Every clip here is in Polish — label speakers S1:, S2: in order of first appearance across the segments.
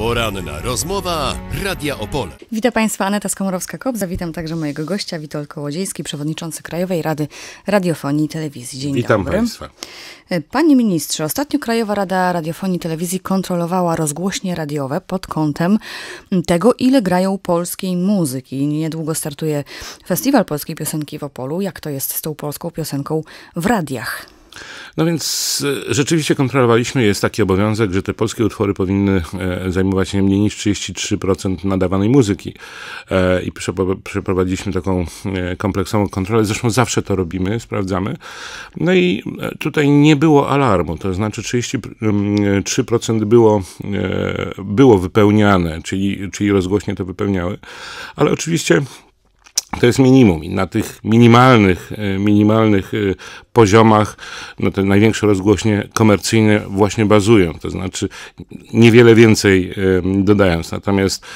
S1: Poranna rozmowa Radia Opole. Witam Państwa, Aneta Skomorowska-Kobza. Witam także mojego gościa, Witold Kołodziejski, przewodniczący Krajowej Rady Radiofonii i Telewizji.
S2: Dzień Witam dobry. Państwa.
S1: E, Panie ministrze, ostatnio Krajowa Rada Radiofonii i Telewizji kontrolowała rozgłośnie radiowe pod kątem tego, ile grają polskiej muzyki. Niedługo startuje Festiwal Polskiej Piosenki w Opolu. Jak to jest z tą polską piosenką w radiach?
S2: No więc e, rzeczywiście kontrolowaliśmy, jest taki obowiązek, że te polskie utwory powinny e, zajmować nie mniej niż 33% nadawanej muzyki. E, I przeprowadziliśmy taką kompleksową kontrolę, zresztą zawsze to robimy, sprawdzamy. No i tutaj nie było alarmu, to znaczy 33% mm, było, było wypełniane, czyli, czyli rozgłośnie to wypełniały. Ale oczywiście to jest minimum i na tych minimalnych, minimalnych poziomach no, te największe rozgłośnie komercyjne właśnie bazują, to znaczy niewiele więcej dodając. Natomiast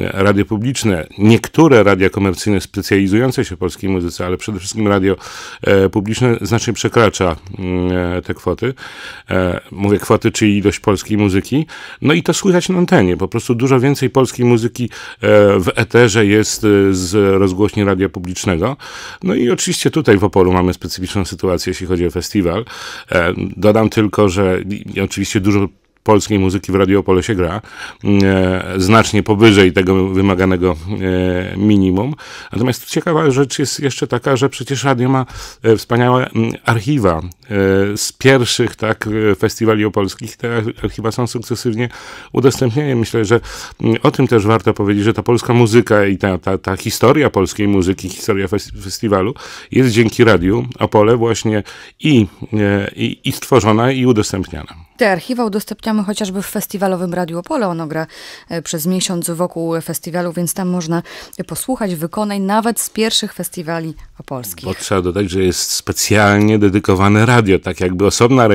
S2: radio publiczne, niektóre radia komercyjne specjalizujące się w polskiej muzyce, ale przede wszystkim radio e, publiczne znacznie przekracza e, te kwoty. E, mówię kwoty, czyli ilość polskiej muzyki. No i to słychać na antenie. Po prostu dużo więcej polskiej muzyki w eterze jest z rozgłośni radia publicznego. No i oczywiście tutaj w Opolu mamy specyficzną sytuację, jeśli chodzi o festiwal. E, dodam tylko, że oczywiście dużo polskiej muzyki w Radiopole się gra, mm, e, znacznie powyżej tego wymaganego e, minimum. Natomiast ciekawa rzecz jest jeszcze taka, że przecież radio ma e, wspaniałe mm, archiwa. Z pierwszych tak festiwali opolskich te archiwa są sukcesywnie udostępniane. Myślę, że mm, o tym też warto powiedzieć, że ta polska muzyka i ta, ta, ta historia polskiej muzyki, historia festiwalu jest dzięki radiu Opole właśnie i, i, i stworzona i udostępniana.
S1: Te archiwa udostępniane Przypominamy chociażby w festiwalowym Radio Opole. Ono gra e, przez miesiąc wokół festiwalu, więc tam można posłuchać wykonań nawet z pierwszych festiwali opolskich.
S2: Bo trzeba dodać, że jest specjalnie dedykowane radio, tak jakby osobna e,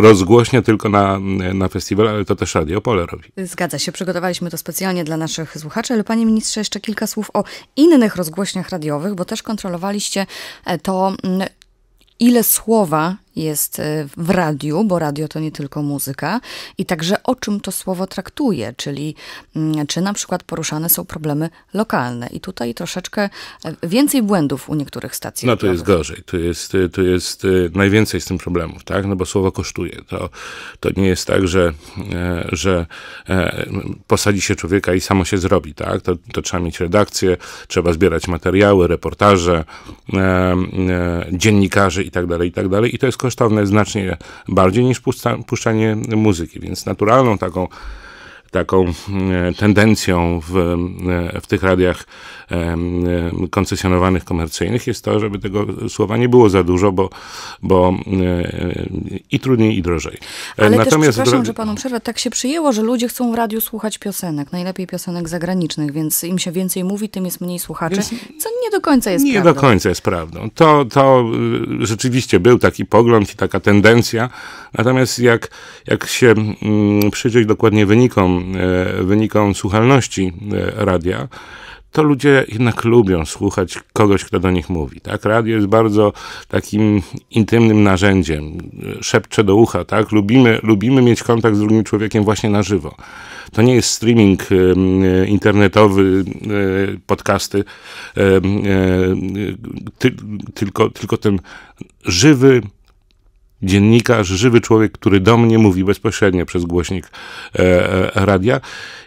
S2: rozgłośnia tylko na, na festiwal, ale to też Radio Opole robi.
S1: Zgadza się, przygotowaliśmy to specjalnie dla naszych słuchaczy, ale panie ministrze, jeszcze kilka słów o innych rozgłośniach radiowych, bo też kontrolowaliście e, to mm, ile słowa jest e, w radiu, bo radio to nie tylko muzyka, i także o czym to słowo traktuje, czyli mm, czy na przykład poruszane są problemy lokalne. I tutaj troszeczkę e, więcej błędów u niektórych stacji. No to jest gorzej,
S2: to jest, e, to jest najwięcej z tym problemów, tak? No bo słowo kosztuje. To, to nie jest tak, że, że posadzi się człowieka i samo się zrobi, tak? To, to trzeba mieć redakcję, trzeba zbierać materiały, reportaże, dziennikarzy i tak dalej, i tak dalej. I to jest kosztowne znacznie bardziej niż puszczanie muzyki, więc naturalną taką taką mm, tendencją w, e, w tych radiach e, koncesjonowanych komercyjnych jest to, żeby tego słowa nie było za dużo, bo, bo e, i trudniej, i drożej. Ale Natomiast też, przepraszam, że
S1: panu przerwę, tak się przyjęło, że ludzie chcą w radiu słuchać piosenek, najlepiej piosenek zagranicznych, więc im się więcej mówi, tym jest mniej słuchaczy, więc co nie do końca jest nie prawdą. Nie do końca
S2: jest prawdą. To, to y, rzeczywiście był taki pogląd i taka tendencja, natomiast jak, jak się mm, przyjrzeć dokładnie wynikom E, wynikom, słuchalności e, radia, to ludzie jednak lubią słuchać kogoś, kto do nich mówi. Tak? Radio jest bardzo takim intymnym narzędziem, e, szepcze do ucha. Tak? Lubimy, lubimy mieć kontakt z drugim człowiekiem właśnie na żywo. To nie jest streaming internetowy, podcasty, tylko, tylko ten żywy, dziennikarz, żywy człowiek, który do mnie mówi bezpośrednio przez głośnik e, e, radia.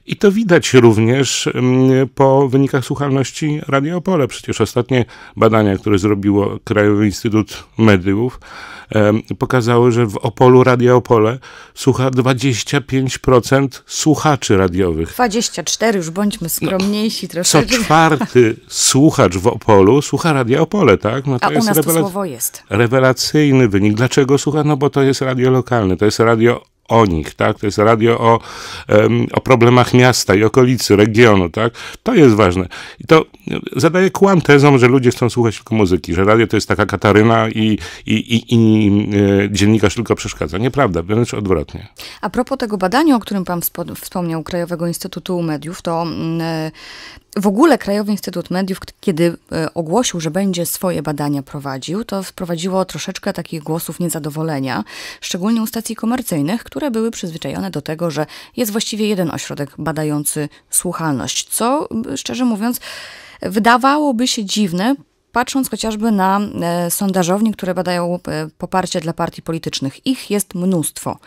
S2: I to widać również mm, po wynikach słuchalności Radio Opole. Przecież ostatnie badania, które zrobiło Krajowy Instytut Mediów, e, pokazały, że w Opolu Radio Opole słucha 25% słuchaczy radiowych.
S1: 24, już bądźmy no, skromniejsi no, troszeczkę. Co
S2: czwarty słuchacz w Opolu słucha Radio Opole, tak? No to A u nas to słowo jest. Rewelacyjny wynik. Dlaczego słucha, no bo to jest radio lokalne, to jest radio o nich, tak? To jest radio o, um, o problemach miasta i okolicy, regionu, tak? To jest ważne. I to e, zadaje kłam tezą, że ludzie chcą słuchać tylko muzyki, że radio to jest taka Kataryna i, i, i, i e, dziennikarz tylko przeszkadza. Nieprawda, wręcz odwrotnie.
S1: A propos tego badania, o którym pan wspomniał, Krajowego Instytutu Mediów, to mm, e, w ogóle Krajowy Instytut Mediów, kiedy e, ogłosił, że będzie swoje badania prowadził, to wprowadziło troszeczkę takich głosów niezadowolenia, szczególnie u stacji komercyjnych, które były przyzwyczajone do tego, że jest właściwie jeden ośrodek badający słuchalność, co szczerze mówiąc wydawałoby się dziwne, patrząc chociażby na e, sondażownie, które badają e, poparcie dla partii politycznych. Ich jest mnóstwo.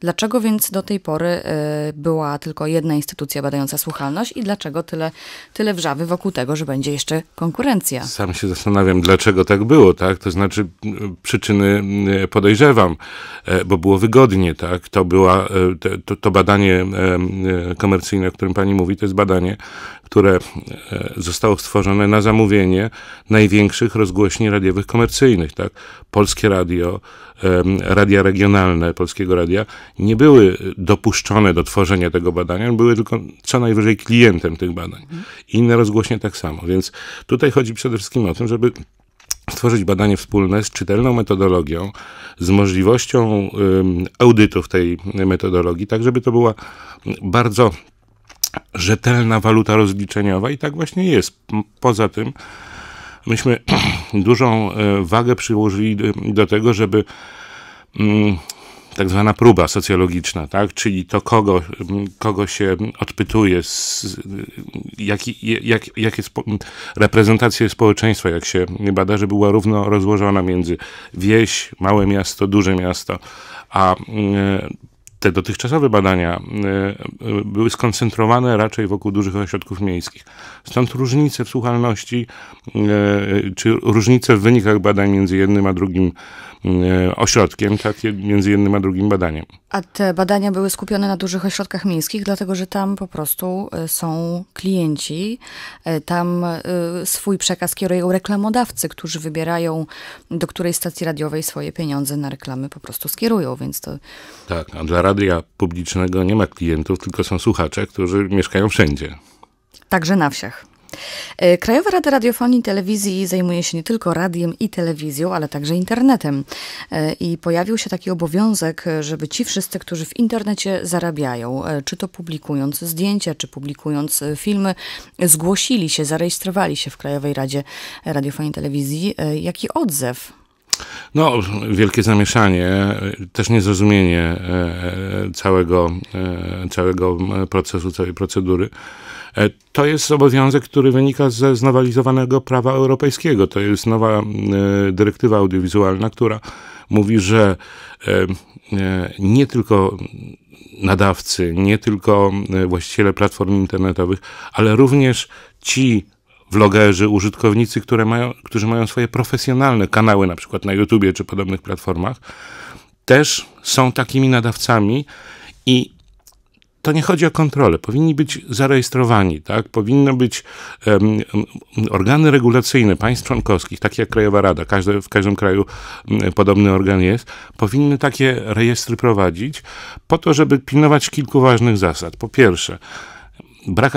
S1: Dlaczego więc do tej pory e, była tylko jedna instytucja badająca słuchalność i dlaczego tyle, tyle wrzawy wokół tego, że będzie jeszcze konkurencja?
S2: Sam się zastanawiam, dlaczego tak było, tak? To znaczy przyczyny podejrzewam, bo było wygodnie, tak? To była, to, to badanie komercyjne, o którym pani mówi, to jest badanie, które zostało stworzone na zamówienie największych największych rozgłośni radiowych komercyjnych. Tak? Polskie radio, radia regionalne Polskiego Radia nie były dopuszczone do tworzenia tego badania, były tylko co najwyżej klientem tych badań. Mhm. Inne rozgłośnie tak samo. Więc tutaj chodzi przede wszystkim o tym, żeby stworzyć badanie wspólne z czytelną metodologią, z możliwością audytów tej metodologii, tak żeby to była bardzo rzetelna waluta rozliczeniowa i tak właśnie jest. Poza tym myśmy dużą e, wagę przyłożyli do tego, żeby mm, tak zwana próba socjologiczna, tak? czyli to, kogo, mm, kogo się odpytuje, y, jak, jak, jakie spo, mm, reprezentacje społeczeństwa, jak się bada, że była równo rozłożona między wieś, małe miasto, duże miasto, a te dotychczasowe badania e, e, były skoncentrowane raczej wokół dużych ośrodków miejskich. Stąd różnice w słuchalności, e, czy różnice w wynikach badań między jednym a drugim ośrodkiem, tak, między jednym a drugim badaniem.
S1: A te badania były skupione na dużych ośrodkach miejskich, dlatego że tam po prostu są klienci, tam swój przekaz kierują reklamodawcy, którzy wybierają, do której stacji radiowej swoje pieniądze na reklamy po prostu skierują, więc to...
S2: Tak, a dla radia publicznego nie ma klientów, tylko są słuchacze, którzy mieszkają wszędzie.
S1: Także na wsiach. E, Krajowa Rada Radiofonii i Telewizji zajmuje się nie tylko radiem i telewizją, ale także internetem. E, I pojawił się taki obowiązek, żeby ci wszyscy, którzy w internecie zarabiają, e, czy to publikując zdjęcia, czy publikując filmy, zgłosili się, zarejestrowali się w Krajowej Radzie Radiofonii i Telewizji. Jaki odzew
S2: no, wielkie zamieszanie, też niezrozumienie e, e, całego, e, całego procesu, całej procedury. To jest obowiązek, który wynika ze znowelizowanego prawa europejskiego. To jest nowa dyrektywa audiowizualna, która mówi, że nie tylko nadawcy, nie tylko właściciele platform internetowych, ale również ci vlogerzy, użytkownicy, które mają, którzy mają swoje profesjonalne kanały, na przykład na YouTubie czy podobnych platformach, też są takimi nadawcami i to nie chodzi o kontrolę. Powinni być zarejestrowani, tak? Powinno być um, organy regulacyjne państw członkowskich, takie jak Krajowa Rada, każde, w każdym kraju podobny organ jest, powinny takie rejestry prowadzić po to, żeby pilnować kilku ważnych zasad. Po pierwsze, brak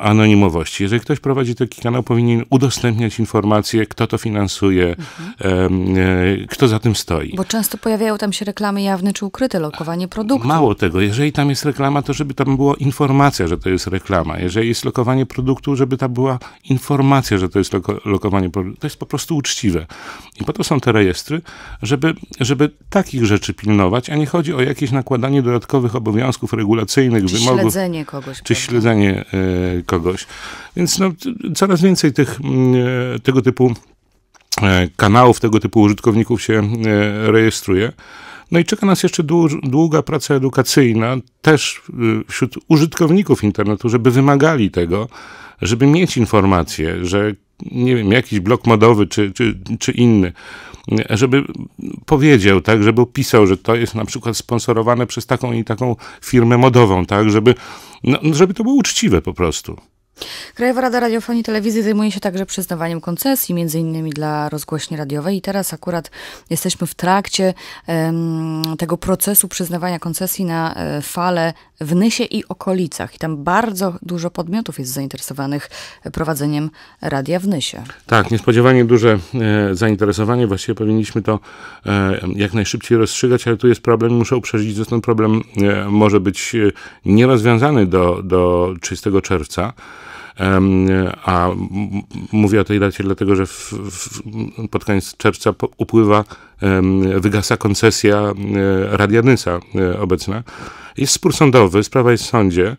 S2: anonimowości. Jeżeli ktoś prowadzi taki kanał, powinien udostępniać informacje, kto to finansuje, mhm. kto za tym stoi.
S1: Bo często pojawiają tam się reklamy jawne czy ukryte, lokowanie produktu.
S2: Mało tego, jeżeli tam jest reklama, to żeby tam była informacja, że to jest reklama. Jeżeli jest lokowanie produktu, żeby tam była informacja, że to jest loko lokowanie produktu. To jest po prostu uczciwe. I po to są te rejestry, żeby, żeby takich rzeczy pilnować, a nie chodzi o jakieś nakładanie dodatkowych obowiązków regulacyjnych, czy wymogów. Śledzenie kogoś. Czy śledzenie uprzedzenie e, kogoś. Więc no, coraz więcej tych, e, tego typu e, kanałów, tego typu użytkowników się rejestruje. No i czeka nas jeszcze długa praca edukacyjna, też wśród użytkowników internetu, żeby wymagali tego, żeby mieć informację, że nie wiem, jakiś blok modowy czy, czy, czy inny żeby powiedział, tak, żeby pisał, że to jest na przykład sponsorowane przez taką i taką firmę modową, tak, żeby, no, żeby to było uczciwe po prostu.
S1: Krajowa Rada Radiofonii i Telewizji zajmuje się także przyznawaniem koncesji, między innymi dla rozgłośni radiowej i teraz akurat jesteśmy w trakcie um, tego procesu przyznawania koncesji na e, fale w Nysie i okolicach i tam bardzo dużo podmiotów jest zainteresowanych prowadzeniem radia w Nysie.
S2: Tak, niespodziewanie duże e, zainteresowanie, właściwie powinniśmy to e, jak najszybciej rozstrzygać, ale tu jest problem, muszę uprzedzić, że ten problem e, może być e, nierozwiązany do, do 30 czerwca. A mówię o tej dacie dlatego, że pod koniec czerwca upływa, wygasa koncesja Radia e, obecna. Jest spór sądowy, sprawa jest w sądzie.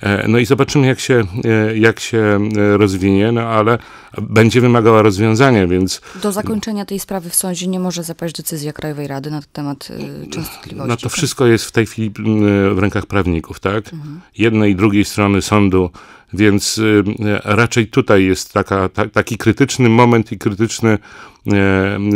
S2: E, no i zobaczymy, jak się, e, jak się rozwinie, no ale będzie wymagała rozwiązania, więc... Do
S1: zakończenia tej sprawy w sądzie nie może zapaść decyzja Krajowej Rady na temat częstotliwości. No to tak?
S2: wszystko jest w tej chwili w rękach prawników, tak? Mhm. Jednej i drugiej strony sądu więc y, y, raczej tutaj jest taka, ta, taki krytyczny moment i krytyczny i,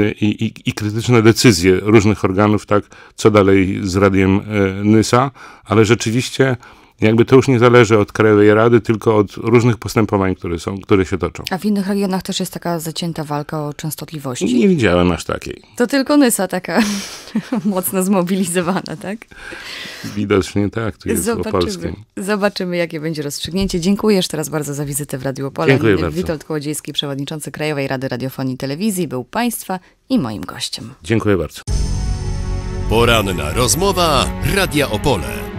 S2: y, i, i, krytyczne decyzje różnych organów, tak, co dalej z radiem Nysa, ale rzeczywiście jakby to już nie zależy od Krajowej Rady, tylko od różnych postępowań, które, są, które się toczą.
S1: A w innych regionach też jest taka zacięta walka o częstotliwości? Nie
S2: widziałem aż takiej.
S1: To tylko Nysa taka. mocno zmobilizowana, tak?
S2: Widocznie tak, tu jest Zobaczymy.
S1: Zobaczymy, jakie będzie rozstrzygnięcie. Dziękuję jeszcze raz bardzo za wizytę w Radiu Opole. Dziękuję bardzo. Witold Kołodziejski, przewodniczący Krajowej Rady Radiofonii i Telewizji, był Państwa i moim gościem.
S2: Dziękuję bardzo. Poranna rozmowa Radia Opole.